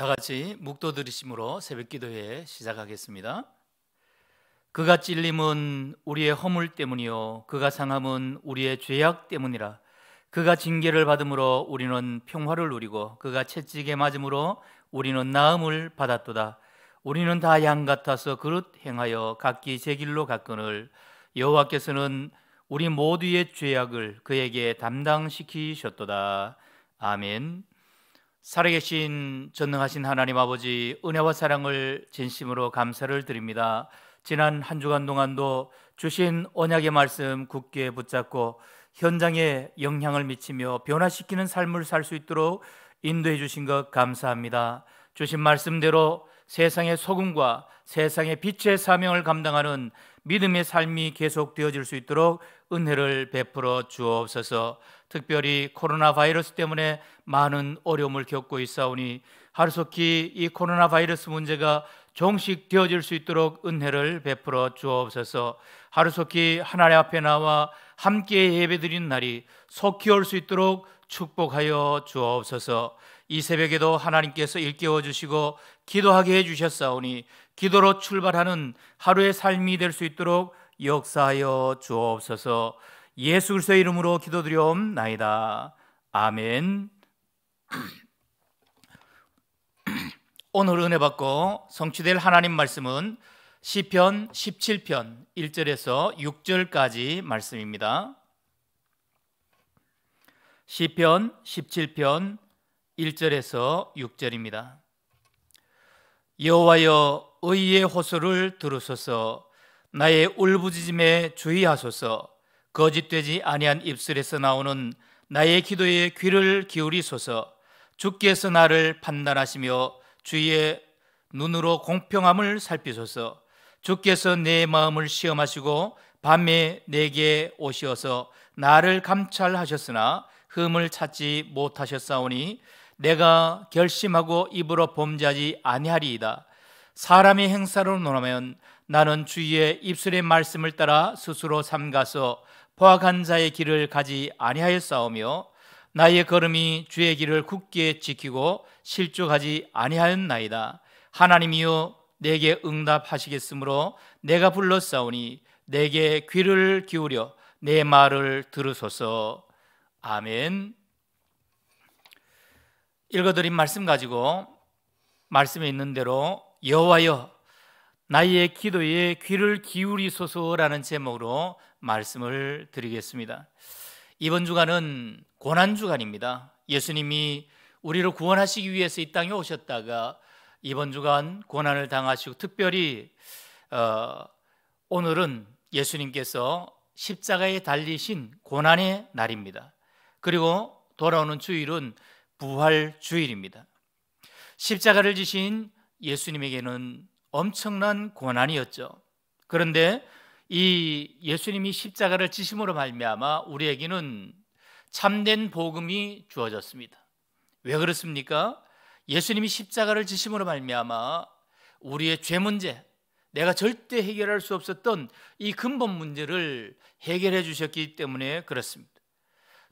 다 같이 묵도 들이심으로 새벽 기도회 시작하겠습니다. 그가 찔림은 우리의 허물 때문이요 그가 상함은 우리의 죄악 때문이라 그가 징계를 받음으로 우리는 평화를 누리고 그가 채찍에 맞음으로 우리는 나음을 받았도다 우리는 다 양 같아서 그릇 행하여 각기 제 길로 갔거늘 여호와께서는 우리 모두의 죄악을 그에게 담당시키셨도다 아멘 살아계신 전능하신 하나님 아버지 은혜와 사랑을 진심으로 감사를 드립니다. 지난 한 주간 동안도 주신 언약의 말씀 굳게 붙잡고 현장에 영향을 미치며 변화시키는 삶을 살 수 있도록 인도해 주신 것 감사합니다. 주신 말씀대로 세상의 소금과 세상의 빛의 사명을 감당하는 믿음의 삶이 계속되어질 수 있도록 은혜를 베풀어 주옵소서. 특별히 코로나 바이러스 때문에 많은 어려움을 겪고 있사오니 하루속히 이 코로나 바이러스 문제가 종식되어질 수 있도록 은혜를 베풀어 주옵소서. 하루속히 하나님 앞에 나와 함께 예배드리는 날이 속히 올 수 있도록 축복하여 주옵소서. 이 새벽에도 하나님께서 일깨워 주시고 기도하게 해 주셨사오니 기도로 출발하는 하루의 삶이 될 수 있도록 역사하여 주옵소서. 예수 그리스도의 이름으로 기도드려옵나이다. 아멘. 오늘 은혜 받고 성취될 하나님 말씀은 시편 17편 1절에서 6절까지 말씀입니다. 시편 17편 1절에서 6절입니다. 여호와여 의의 호소를 들으소서 나의 울부짖음에 주의하소서 거짓되지 아니한 입술에서 나오는 나의 기도에 귀를 기울이소서 주께서 나를 판단하시며 주의 눈으로 공평함을 살피소서 주께서 내 마음을 시험하시고 밤에 내게 오시어서 나를 감찰하셨으나 흠을 찾지 못하셨사오니 내가 결심하고 입으로 범죄하지 아니하리이다. 사람의 행사로 논하면 나는 주의 입술의 말씀을 따라 스스로 삼가서 포악한 자의 길을 가지 아니하였사오며 나의 걸음이 주의 길을 굳게 지키고 실족하지 아니하였나이다. 하나님이여 내게 응답하시겠으므로 내가 불렀사오니 내게 귀를 기울여 내 말을 들으소서. 아멘. 읽어드린 말씀 가지고 말씀에 있는 대로 여호와여 나의 기도에 귀를 기울이소서라는 제목으로 말씀을 드리겠습니다. 이번 주간은 고난 주간입니다. 예수님이 우리를 구원하시기 위해서 이 땅에 오셨다가 이번 주간 고난을 당하시고 특별히 어, 오늘은 예수님께서 십자가에 달리신 고난의 날입니다. 그리고 돌아오는 주일은 부활 주일입니다. 십자가를 지신 예수님에게는 엄청난 고난이었죠. 그런데 이 예수님이 십자가를 지심으로 말미암아 우리에게는 참된 복음이 주어졌습니다. 왜 그렇습니까? 예수님이 십자가를 지심으로 말미암아 우리의 죄 문제, 내가 절대 해결할 수 없었던 이 근본 문제를 해결해 주셨기 때문에 그렇습니다.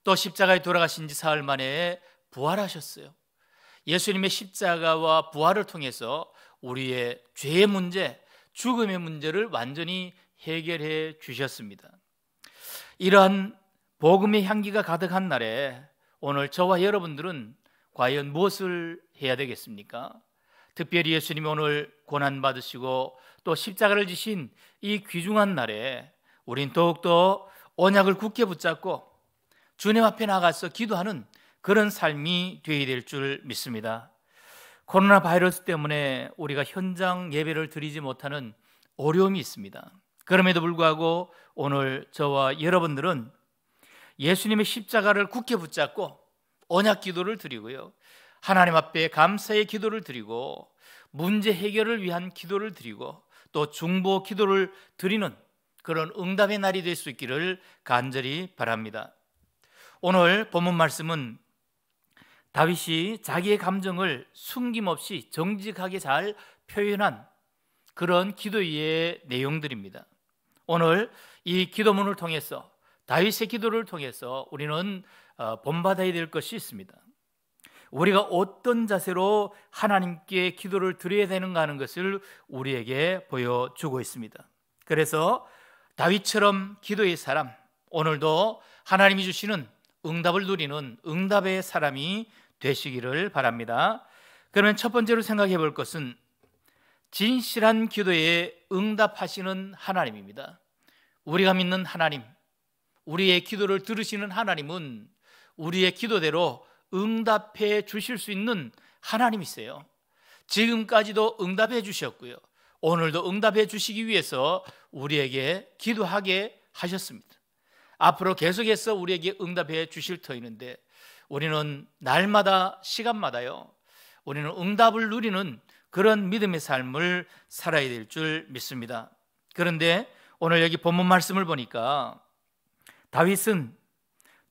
또 십자가에 돌아가신 지 사흘 만에 부활하셨어요. 예수님의 십자가와 부활을 통해서 우리의 죄의 문제, 죽음의 문제를 완전히 해결해 주셨습니다. 이러한 복음의 향기가 가득한 날에 오늘 저와 여러분들은 과연 무엇을 해야 되겠습니까? 특별히 예수님이 오늘 고난 받으시고 또 십자가를 지신 이 귀중한 날에 우린 더욱더 언약을 굳게 붙잡고 주님 앞에 나가서 기도하는 그런 삶이 되어야 될 줄 믿습니다. 코로나 바이러스 때문에 우리가 현장 예배를 드리지 못하는 어려움이 있습니다. 그럼에도 불구하고 오늘 저와 여러분들은 예수님의 십자가를 굳게 붙잡고 언약 기도를 드리고요. 하나님 앞에 감사의 기도를 드리고 문제 해결을 위한 기도를 드리고 또 중보 기도를 드리는 그런 응답의 날이 될 수 있기를 간절히 바랍니다. 오늘 본문 말씀은 다윗이 자기의 감정을 숨김없이 정직하게 잘 표현한 그런 기도의 내용들입니다. 오늘 이 기도문을 통해서 다윗의 기도를 통해서 우리는 어, 본받아야 될 것이 있습니다. 우리가 어떤 자세로 하나님께 기도를 드려야 되는가 하는 것을 우리에게 보여주고 있습니다. 그래서 다윗처럼 기도의 사람, 오늘도 하나님이 주시는 응답을 누리는 응답의 사람이 되시기를 바랍니다. 그러면 첫 번째로 생각해 볼 것은 진실한 기도에 응답하시는 하나님입니다. 우리가 믿는 하나님, 우리의 기도를 들으시는 하나님은 우리의 기도대로 응답해 주실 수 있는 하나님이세요. 지금까지도 응답해 주셨고요. 오늘도 응답해 주시기 위해서 우리에게 기도하게 하셨습니다. 앞으로 계속해서 우리에게 응답해 주실 터이는데 우리는 날마다 시간마다요. 우리는 응답을 누리는 그런 믿음의 삶을 살아야 될 줄 믿습니다. 그런데 오늘 여기 본문 말씀을 보니까 다윗은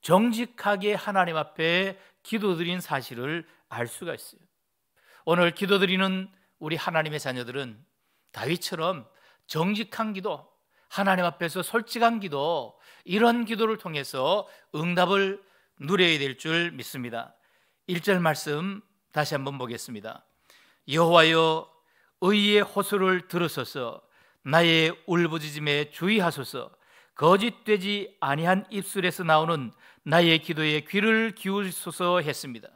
정직하게 하나님 앞에 기도드린 사실을 알 수가 있어요. 오늘 기도드리는 우리 하나님의 자녀들은 다윗처럼 정직한 기도, 하나님 앞에서 솔직한 기도, 이런 기도를 통해서 응답을 누려야 될 줄 믿습니다. 1절 말씀 다시 한번 보겠습니다. 여호와여 의의 호소를 들으소서 나의 울부짖음에 주의하소서 거짓되지 아니한 입술에서 나오는 나의 기도에 귀를 기울소서 했습니다.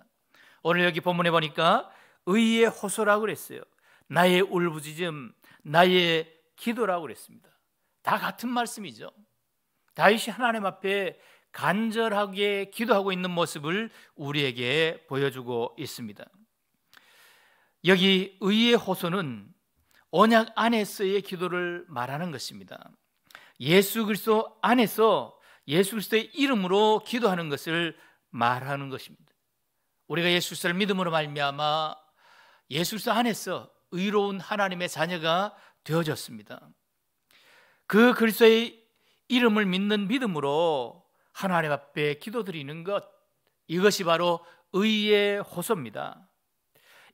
오늘 여기 본문에 보니까 의의 호소라고 그랬어요. 나의 울부짖음, 나의 기도라고 그랬습니다. 다 같은 말씀이죠. 다윗이 하나님 앞에 간절하게 기도하고 있는 모습을 우리에게 보여주고 있습니다. 여기 의의 호소는 언약 안에서의 기도를 말하는 것입니다. 예수 그리스도 안에서 예수 그리스도의 이름으로 기도하는 것을 말하는 것입니다. 우리가 예수 그리스도를 믿음으로 말미암아 예수 그리스도 안에서 의로운 하나님의 자녀가 되어졌습니다. 그 그리스도의 이름을 믿는 믿음으로 하나님 앞에 기도드리는 것 이것이 바로 의의 호소입니다.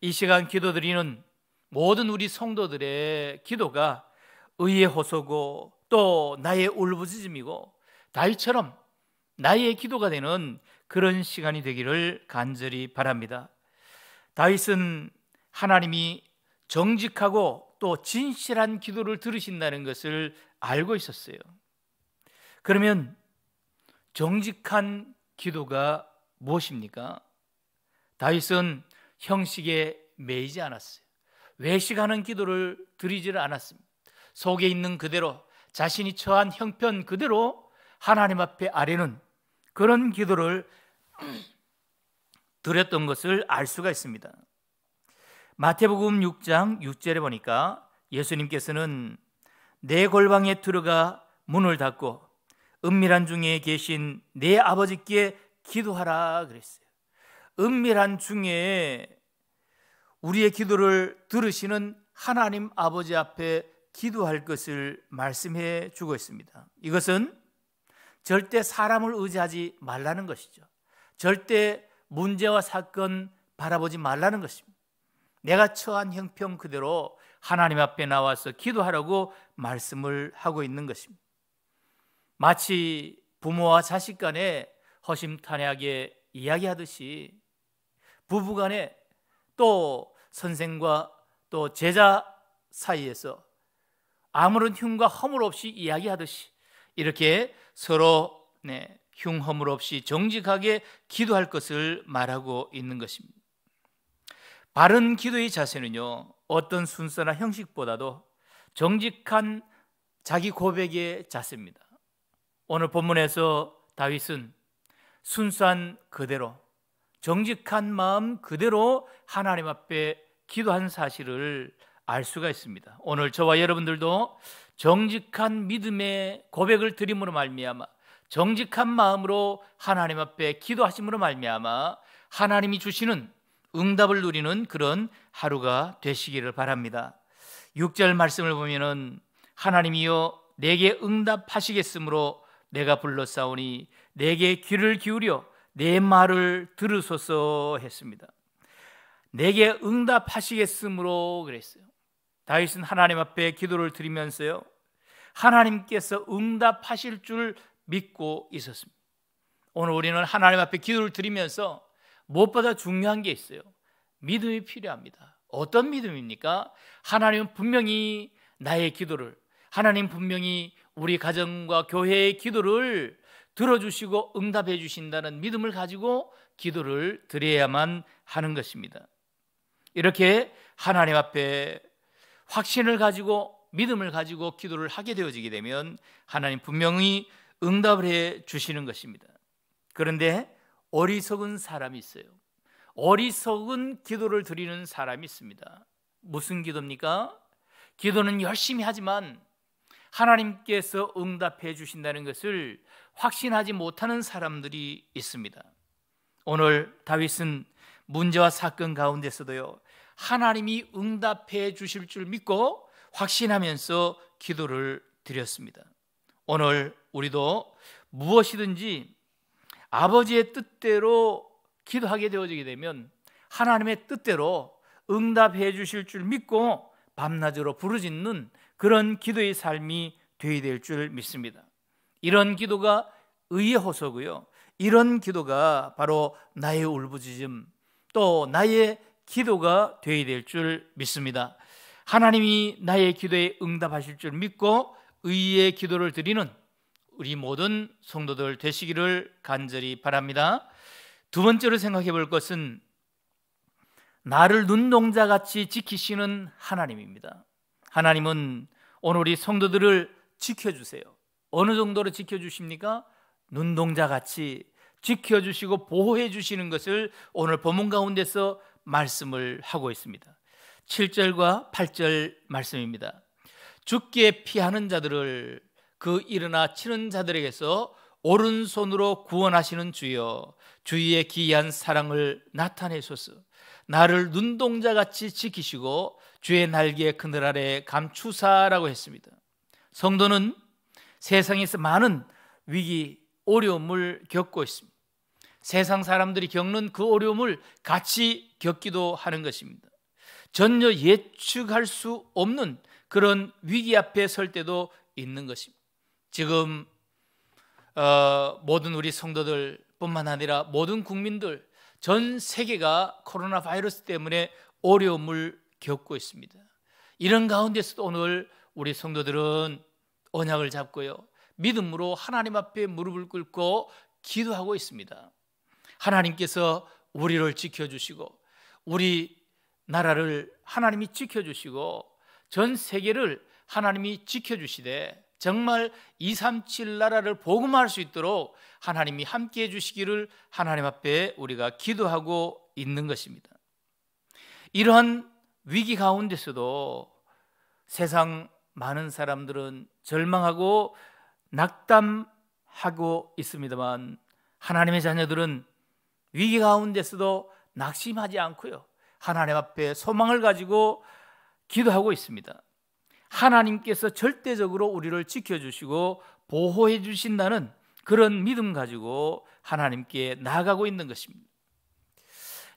이 시간 기도드리는 모든 우리 성도들의 기도가 의의 호소고 또 나의 울부짖음이고 다윗처럼 나의 기도가 되는 그런 시간이 되기를 간절히 바랍니다. 다윗은 하나님이 정직하고 또 진실한 기도를 들으신다는 것을 알고 있었어요. 그러면 정직한 기도가 무엇입니까? 다윗은 형식에 매이지 않았어요. 외식하는 기도를 드리지를 않았습니다. 속에 있는 그대로 자신이 처한 형편 그대로 하나님 앞에 아뢰는 그런 기도를 드렸던 것을 알 수가 있습니다. 마태복음 6장 6절에 보니까 예수님께서는 내 골방에 들어가 문을 닫고 은밀한 중에 계신 내 아버지께 기도하라 그랬어요. 은밀한 중에 우리의 기도를 들으시는 하나님 아버지 앞에 기도할 것을 말씀해 주고 있습니다. 이것은 절대 사람을 의지하지 말라는 것이죠. 절대 문제와 사건 바라보지 말라는 것입니다. 내가 처한 형편 그대로 하나님 앞에 나와서 기도하라고 말씀을 하고 있는 것입니다. 마치 부모와 자식 간의 허심탄회하게 이야기하듯이 부부 간에 또 선생과 또 제자 사이에서 아무런 흉과 허물 없이 이야기하듯이 이렇게 서로 네, 흉 허물 없이 정직하게 기도할 것을 말하고 있는 것입니다. 바른 기도의 자세는요. 어떤 순서나 형식보다도 정직한 자기 고백의 자세입니다. 오늘 본문에서 다윗은 순수한 그대로 정직한 마음 그대로 하나님 앞에 기도한 사실을 알 수가 있습니다. 오늘 저와 여러분들도 정직한 믿음의 고백을 드림으로 말미암아 정직한 마음으로 하나님 앞에 기도하심으로 말미암아 하나님이 주시는 응답을 누리는 그런 하루가 되시기를 바랍니다. 6절 말씀을 보면은 하나님이여 내게 응답하시겠으므로 내가 불렀사오니 내게 귀를 기울여 내 말을 들으소서 했습니다. 내게 응답하시겠으므로 그랬어요. 다윗은 하나님 앞에 기도를 드리면서요. 하나님께서 응답하실 줄 믿고 있었습니다. 오늘 우리는 하나님 앞에 기도를 드리면서 무엇보다 중요한 게 있어요. 믿음이 필요합니다. 어떤 믿음입니까? 하나님은 분명히 나의 기도를, 하나님 분명히 우리 가정과 교회의 기도를 들어주시고 응답해 주신다는 믿음을 가지고 기도를 드려야만 하는 것입니다. 이렇게 하나님 앞에 확신을 가지고 믿음을 가지고 기도를 하게 되어지게 되면 하나님 분명히 응답을 해 주시는 것입니다. 그런데 어리석은 사람이 있어요. 어리석은 기도를 드리는 사람이 있습니다. 무슨 기도입니까? 기도는 열심히 하지만 하나님께서 응답해 주신다는 것을 확신하지 못하는 사람들이 있습니다. 오늘 다윗은 문제와 사건 가운데서도요. 하나님이 응답해 주실 줄 믿고 확신하면서 기도를 드렸습니다. 오늘 우리도 무엇이든지 아버지의 뜻대로 기도하게 되어지게 되면 하나님의 뜻대로 응답해 주실 줄 믿고 밤낮으로 부르짖는 그런 기도의 삶이 되어야 될 줄 믿습니다. 이런 기도가 의의 호소고요. 이런 기도가 바로 나의 울부짖음 또 나의 기도가 되어야 될 줄 믿습니다. 하나님이 나의 기도에 응답하실 줄 믿고 의의 기도를 드리는 우리 모든 성도들 되시기를 간절히 바랍니다. 두 번째로 생각해 볼 것은 나를 눈동자같이 지키시는 하나님입니다. 하나님은 오늘 이 성도들을 지켜주세요. 어느 정도로 지켜주십니까? 눈동자 같이 지켜주시고 보호해 주시는 것을 오늘 본문 가운데서 말씀을 하고 있습니다. 7절과 8절 말씀입니다. 죽게 피하는 자들을 그 일어나 치는 자들에게서 오른손으로 구원하시는 주여 주의 기이한 사랑을 나타내소서 나를 눈동자같이 지키시고 주의 날개 그늘 아래 감추사라고 했습니다. 성도는 세상에서 많은 위기, 어려움을 겪고 있습니다. 세상 사람들이 겪는 그 어려움을 같이 겪기도 하는 것입니다. 전혀 예측할 수 없는 그런 위기 앞에 설 때도 있는 것입니다. 지금 어, 모든 우리 성도들뿐만 아니라 모든 국민들 전 세계가 코로나 바이러스 때문에 어려움을 겪고 있습니다. 이런 가운데서도 오늘 우리 성도들은 언약을 잡고요. 믿음으로 하나님 앞에 무릎을 꿇고 기도하고 있습니다. 하나님께서 우리를 지켜주시고 우리 나라를 하나님이 지켜주시고 전 세계를 하나님이 지켜주시되 정말 237 나라를 복음할 수 있도록 하나님이 함께 해주시기를 하나님 앞에 우리가 기도하고 있는 것입니다. 이러한 위기 가운데서도 세상 많은 사람들은 절망하고 낙담하고 있습니다만 하나님의 자녀들은 위기 가운데서도 낙심하지 않고요. 하나님 앞에 소망을 가지고 기도하고 있습니다. 하나님께서 절대적으로 우리를 지켜주시고 보호해 주신다는 그런 믿음 가지고 하나님께 나아가고 있는 것입니다.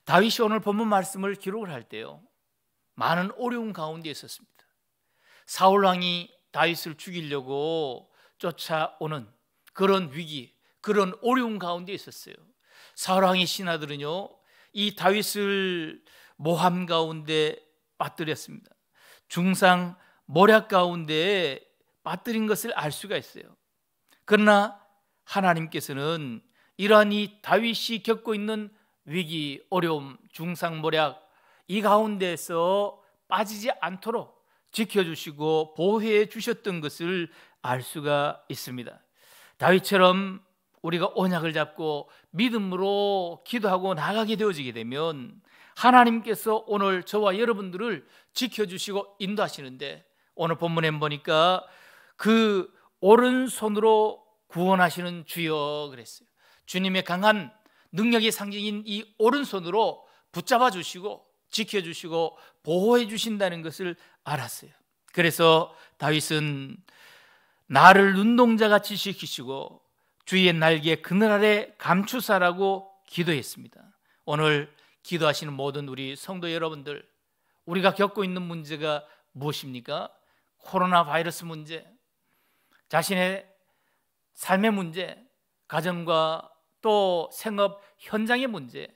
다윗이 오늘 본문 말씀을 기록을 할 때요. 많은 어려움 가운데 있었습니다. 사울 왕이 다윗을 죽이려고 쫓아오는 그런 위기, 그런 어려움 가운데 있었어요. 사울 왕의 신하들은요. 이 다윗을 모함 가운데 빠뜨렸습니다. 중상 모략 가운데 빠뜨린 것을 알 수가 있어요. 그러나 하나님께서는 이러한 이 다윗이 겪고 있는 위기, 어려움, 중상 모략 이 가운데서 빠지지 않도록 지켜주시고 보호해 주셨던 것을 알 수가 있습니다. 다윗처럼 우리가 언약을 잡고 믿음으로 기도하고 나가게 되어지게 되면 하나님께서 오늘 저와 여러분들을 지켜주시고 인도하시는데 오늘 본문에 보니까 그 오른손으로 구원하시는 주여 그랬어요. 주님의 강한 능력의 상징인 이 오른손으로 붙잡아 주시고 지켜주시고 보호해 주신다는 것을 알았어요. 그래서 다윗은 나를 눈동자 같이 지키시고 주의 날개 그늘 아래 감추사라고 기도했습니다. 오늘 기도하시는 모든 우리 성도 여러분들, 우리가 겪고 있는 문제가 무엇입니까? 코로나 바이러스 문제, 자신의 삶의 문제, 가정과 또 생업 현장의 문제,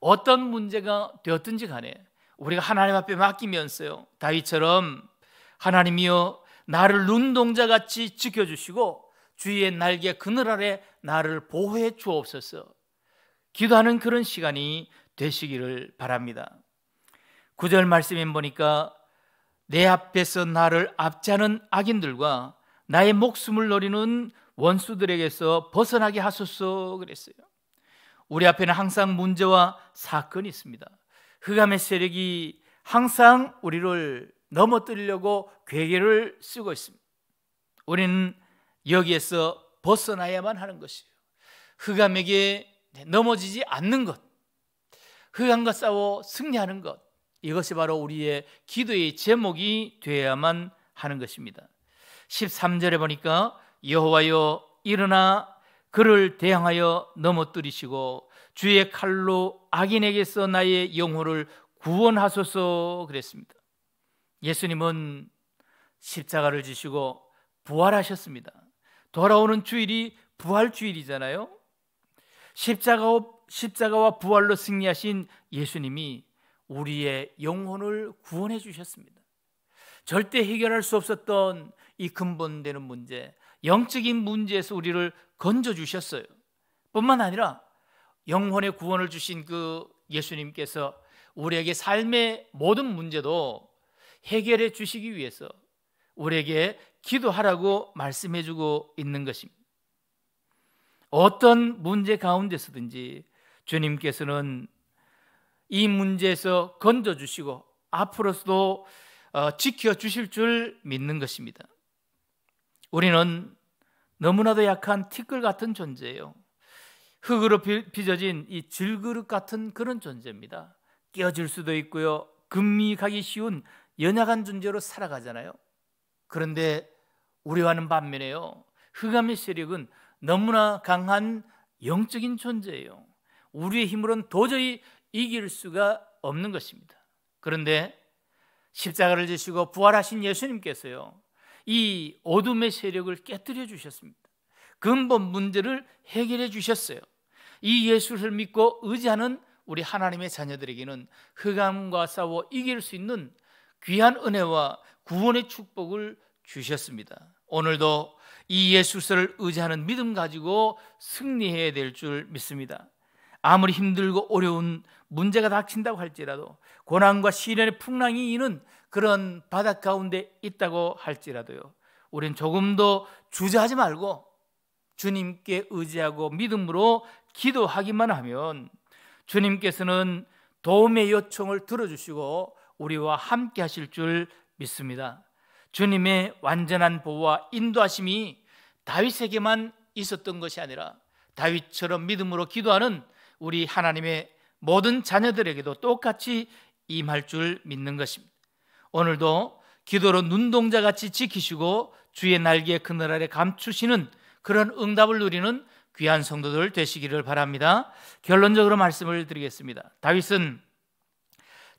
어떤 문제가 되었든지 간에 우리가 하나님 앞에 맡기면서요. 다윗처럼 하나님이여 나를 눈동자 같이 지켜주시고 주의 날개 그늘 아래 나를 보호해 주옵소서. 기도하는 그런 시간이 되시기를 바랍니다. 구절 말씀에 보니까 내 앞에서 나를 앞자는 악인들과 나의 목숨을 노리는 원수들에게서 벗어나게 하소서 그랬어요. 우리 앞에는 항상 문제와 사건이 있습니다. 흑암의 세력이 항상 우리를 넘어뜨리려고 괴계를 쓰고 있습니다. 우리는 여기에서 벗어나야만 하는 것이에요. 흑암에게 넘어지지 않는 것, 흑암과 싸워 승리하는 것, 이것이 바로 우리의 기도의 제목이 되어야만 하는 것입니다. 13절에 보니까 여호와여 일어나 그를 대항하여 넘어뜨리시고 주의 칼로 악인에게서 나의 영혼을 구원하소서 그랬습니다. 예수님은 십자가를 지시고 부활하셨습니다. 돌아오는 주일이 부활 주일이잖아요. 십자가 십자가와 부활로 승리하신 예수님이 우리의 영혼을 구원해 주셨습니다. 절대 해결할 수 없었던 이 근본되는 문제, 영적인 문제에서 우리를 건져 주셨어요. 뿐만 아니라 영혼의 구원을 주신 그 예수님께서 우리에게 삶의 모든 문제도 해결해 주시기 위해서 우리에게 기도하라고 말씀해 주고 있는 것입니다. 어떤 문제 가운데서든지 주님께서는 이 문제에서 건져 주시고 앞으로도 어, 지켜 주실 줄 믿는 것입니다. 우리는 너무나도 약한 티끌 같은 존재예요. 흙으로 빚어진 이 질그릇 같은 그런 존재입니다. 깨어질 수도 있고요. 금미하기 쉬운 연약한 존재로 살아가잖아요. 그런데 우리와는 반면에요. 흑암의 세력은 너무나 강한 영적인 존재예요. 우리의 힘으로는 도저히 이길 수가 없는 것입니다. 그런데 십자가를 지시고 부활하신 예수님께서요. 이 어둠의 세력을 깨뜨려 주셨습니다. 근본 문제를 해결해 주셨어요. 이 예수를 믿고 의지하는 우리 하나님의 자녀들에게는 흑암과 싸워 이길 수 있는 귀한 은혜와 구원의 축복을 주셨습니다. 오늘도 이 예수를 의지하는 믿음 가지고 승리해야 될 줄 믿습니다. 아무리 힘들고 어려운 문제가 닥친다고 할지라도 고난과 시련의 풍랑이 있는 그런 바닥 가운데 있다고 할지라도요. 우린 조금도 주저하지 말고 주님께 의지하고 믿음으로 기도하기만 하면 주님께서는 도움의 요청을 들어주시고 우리와 함께 하실 줄 믿습니다. 주님의 완전한 보호와 인도하심이 다윗에게만 있었던 것이 아니라 다윗처럼 믿음으로 기도하는 우리 하나님의 모든 자녀들에게도 똑같이 임할 줄 믿는 것입니다. 오늘도 기도로 눈동자 같이 지키시고 주의 날개 그늘 아래 감추시는 그런 응답을 누리는 귀한 성도들 되시기를 바랍니다. 결론적으로 말씀을 드리겠습니다. 다윗은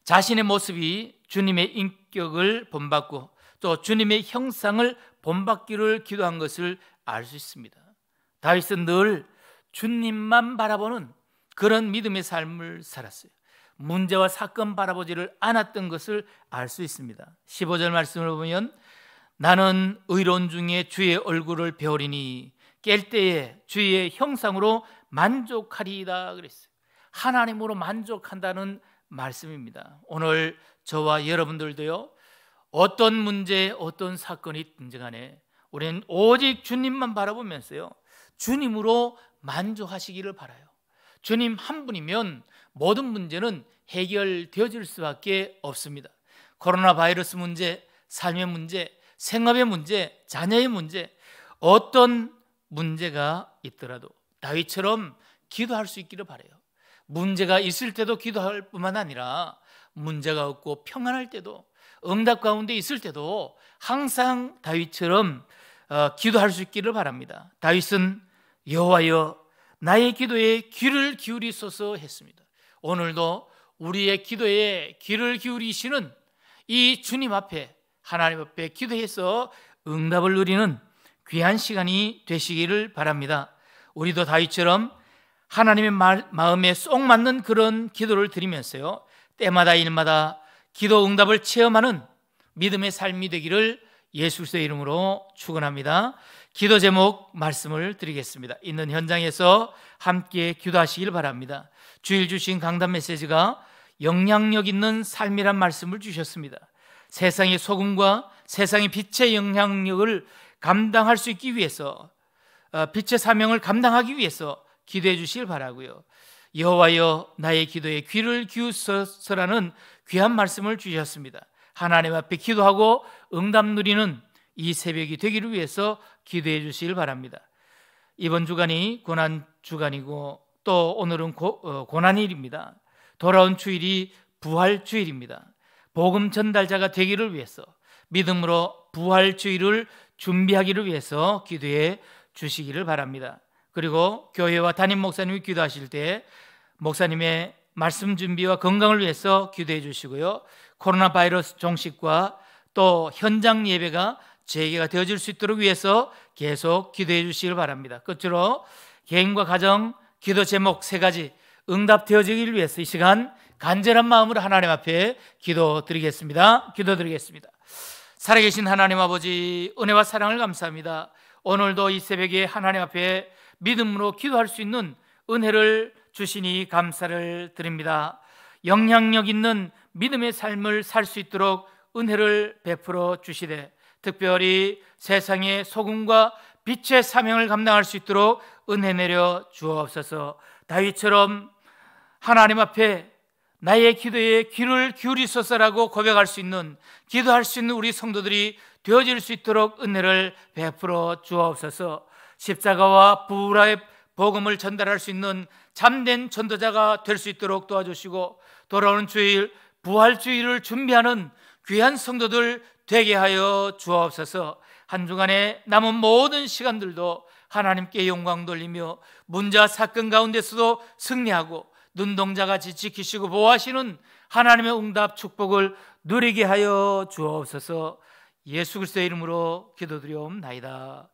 자신의 모습이 주님의 인격을 본받고 또 주님의 형상을 본받기를 기도한 것을 알 수 있습니다. 다윗은 늘 주님만 바라보는 그런 믿음의 삶을 살았어요. 문제와 사건 바라보지를 않았던 것을 알 수 있습니다. 15절 말씀을 보면 나는 의론 중에 주의 얼굴을 배우리니 깰 때에 주의 형상으로 만족하리이다 그랬어요. 하나님으로 만족한다는 말씀입니다. 오늘 저와 여러분들도요. 어떤 문제, 어떤 사건이 있든지 간에 우리는 오직 주님만 바라보면서요. 주님으로 만족하시기를 바라요. 주님 한 분이면 모든 문제는 해결되어질 수밖에 없습니다. 코로나 바이러스 문제, 삶의 문제, 생업의 문제, 자녀의 문제, 어떤 문제가 있더라도 다윗처럼 기도할 수 있기를 바래요. 문제가 있을 때도 기도할 뿐만 아니라 문제가 없고 평안할 때도 응답 가운데 있을 때도 항상 다윗처럼 어, 기도할 수 있기를 바랍니다. 다윗은 여호와여 나의 기도에 귀를 기울이소서 했습니다. 오늘도 우리의 기도에 귀를 기울이시는 이 주님 앞에 하나님 앞에 기도해서 응답을 누리는 귀한 시간이 되시기를 바랍니다. 우리도 다윗처럼 하나님의 마음에 쏙 맞는 그런 기도를 드리면서요. 때마다 일마다 기도 응답을 체험하는 믿음의 삶이 되기를 예수의 이름으로 축원합니다. 기도 제목 말씀을 드리겠습니다. 있는 현장에서 함께 기도하시길 바랍니다. 주일 주신 강단 메시지가 영향력 있는 삶이란 말씀을 주셨습니다. 세상의 소금과 세상의 빛의 영향력을 감당할 수 있기 위해서 어, 빛의 사명을 감당하기 위해서 기도해 주시길 바라고요. 여호와여 나의 기도에 귀를 기울여서라는 귀한 말씀을 주셨습니다. 하나님 앞에 기도하고 응답 누리는 이 새벽이 되기를 위해서 기도해 주시길 바랍니다. 이번 주간이 고난 주간이고 또 오늘은 고, 어, 난일입니다 돌아온 주일이 부활 주일입니다. 복음 전달자가 되기를 위해서 믿음으로 부활 주일을 준비하기를 위해서 기도해 주시기를 바랍니다. 그리고 교회와 담임 목사님이 기도하실 때 목사님의 말씀 준비와 건강을 위해서 기도해 주시고요. 코로나 바이러스 종식과 또 현장 예배가 재개가 되어질 수 있도록 위해서 계속 기도해 주시길 바랍니다. 끝으로 개인과 가정 기도 제목 세 가지 응답되어지길 위해서 이 시간 간절한 마음으로 하나님 앞에 기도드리겠습니다. 기도드리겠습니다. 살아계신 하나님 아버지 은혜와 사랑을 감사합니다. 오늘도 이 새벽에 하나님 앞에 믿음으로 기도할 수 있는 은혜를 주시니 감사를 드립니다. 영향력 있는 믿음의 삶을 살 수 있도록 은혜를 베풀어 주시되 특별히 세상의 소금과 빛의 사명을 감당할 수 있도록 은혜 내려 주옵소서. 다윗처럼 하나님 앞에 나의 기도에 귀를 기울이소서라고 고백할 수 있는 기도할 수 있는 우리 성도들이 되어질 수 있도록 은혜를 베풀어 주옵소서. 십자가와 부라의 복음을 전달할 수 있는 참된 전도자가 될 수 있도록 도와주시고 돌아오는 주일 부활 주일을 준비하는 귀한 성도들 되게 하여 주옵소서 한주간에 남은 모든 시간들도 하나님께 영광 돌리며 문자 사건 가운데서도 승리하고 눈동자같이 지키시고 보호하시는 하나님의 응답 축복을 누리게 하여 주옵소서 예수 그리스도의 이름으로 기도드리옵나이다.